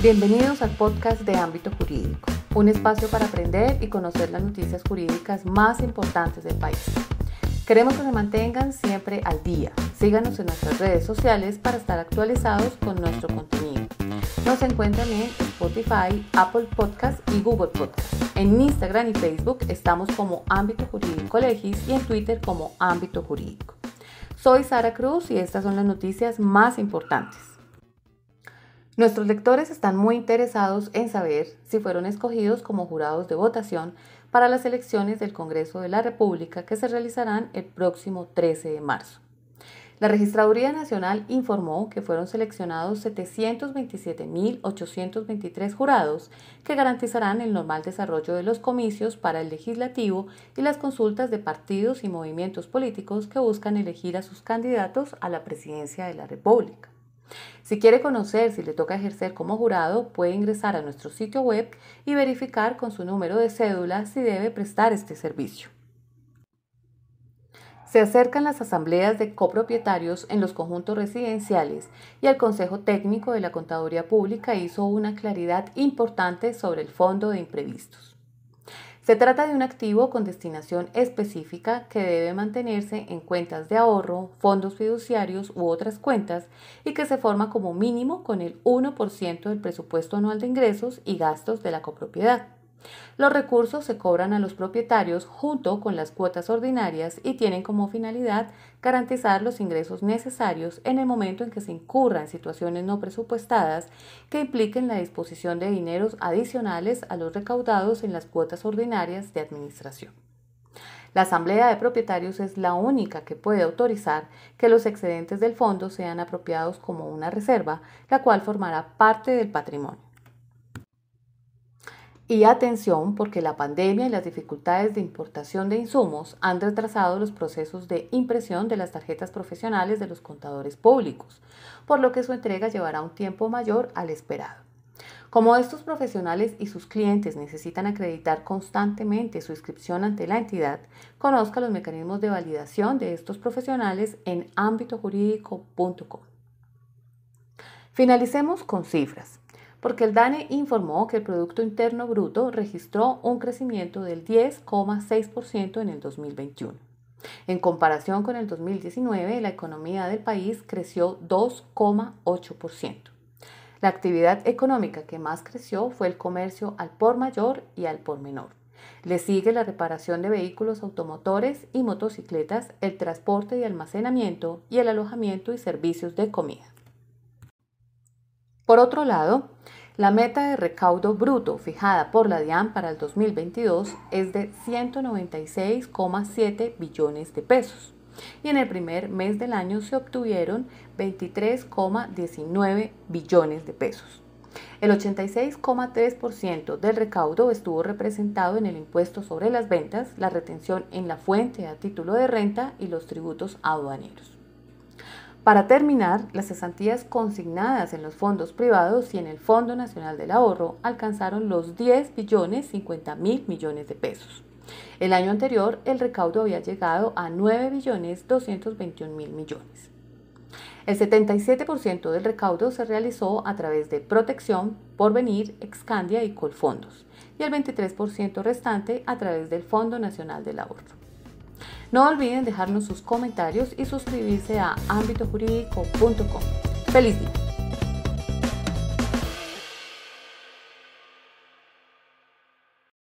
Bienvenidos al podcast de ámbito jurídico, un espacio para aprender y conocer las noticias jurídicas más importantes del país. Queremos que se mantengan siempre al día. Síganos en nuestras redes sociales para estar actualizados con nuestro contenido. Nos encuentran en Spotify, Apple Podcasts y Google Podcasts. En Instagram y Facebook estamos como Ámbito Jurídico Legis y en Twitter como Ámbito Jurídico. Soy Sara Cruz y estas son las noticias más importantes. Nuestros lectores están muy interesados en saber si fueron escogidos como jurados de votación para las elecciones del Congreso de la República que se realizarán el próximo 13 de marzo. La Registraduría Nacional informó que fueron seleccionados 727.823 jurados que garantizarán el normal desarrollo de los comicios para el legislativo y las consultas de partidos y movimientos políticos que buscan elegir a sus candidatos a la presidencia de la República. Si quiere conocer si le toca ejercer como jurado, puede ingresar a nuestro sitio web y verificar con su número de cédula si debe prestar este servicio. Se acercan las asambleas de copropietarios en los conjuntos residenciales y el Consejo Técnico de la Contaduría Pública hizo una claridad importante sobre el fondo de imprevistos. Se trata de un activo con destinación específica que debe mantenerse en cuentas de ahorro, fondos fiduciarios u otras cuentas y que se forma como mínimo con el 1% del presupuesto anual de ingresos y gastos de la copropiedad. Los recursos se cobran a los propietarios junto con las cuotas ordinarias y tienen como finalidad garantizar los ingresos necesarios en el momento en que se incurran situaciones no presupuestadas que impliquen la disposición de dineros adicionales a los recaudados en las cuotas ordinarias de administración. La Asamblea de Propietarios es la única que puede autorizar que los excedentes del fondo sean apropiados como una reserva, la cual formará parte del patrimonio. Y atención, porque la pandemia y las dificultades de importación de insumos han retrasado los procesos de impresión de las tarjetas profesionales de los contadores públicos, por lo que su entrega llevará un tiempo mayor al esperado. Como estos profesionales y sus clientes necesitan acreditar constantemente su inscripción ante la entidad, conozca los mecanismos de validación de estos profesionales en ámbitojurídico.com. Finalicemos con cifras porque el DANE informó que el Producto Interno Bruto registró un crecimiento del 10,6% en el 2021. En comparación con el 2019, la economía del país creció 2,8%. La actividad económica que más creció fue el comercio al por mayor y al por menor. Le sigue la reparación de vehículos automotores y motocicletas, el transporte y almacenamiento y el alojamiento y servicios de comida. Por otro lado, la meta de recaudo bruto fijada por la DIAN para el 2022 es de 196,7 billones de pesos y en el primer mes del año se obtuvieron 23,19 billones de pesos. El 86,3% del recaudo estuvo representado en el impuesto sobre las ventas, la retención en la fuente a título de renta y los tributos aduaneros. Para terminar, las cesantías consignadas en los fondos privados y en el Fondo Nacional del Ahorro alcanzaron los 10 billones 50 mil millones de pesos. El año anterior, el recaudo había llegado a 9 billones 221 mil millones. El 77% del recaudo se realizó a través de Protección, Porvenir, Excandia y Colfondos, y el 23% restante a través del Fondo Nacional del Ahorro. No olviden dejarnos sus comentarios y suscribirse a ámbitojurídico.com. ¡Feliz día!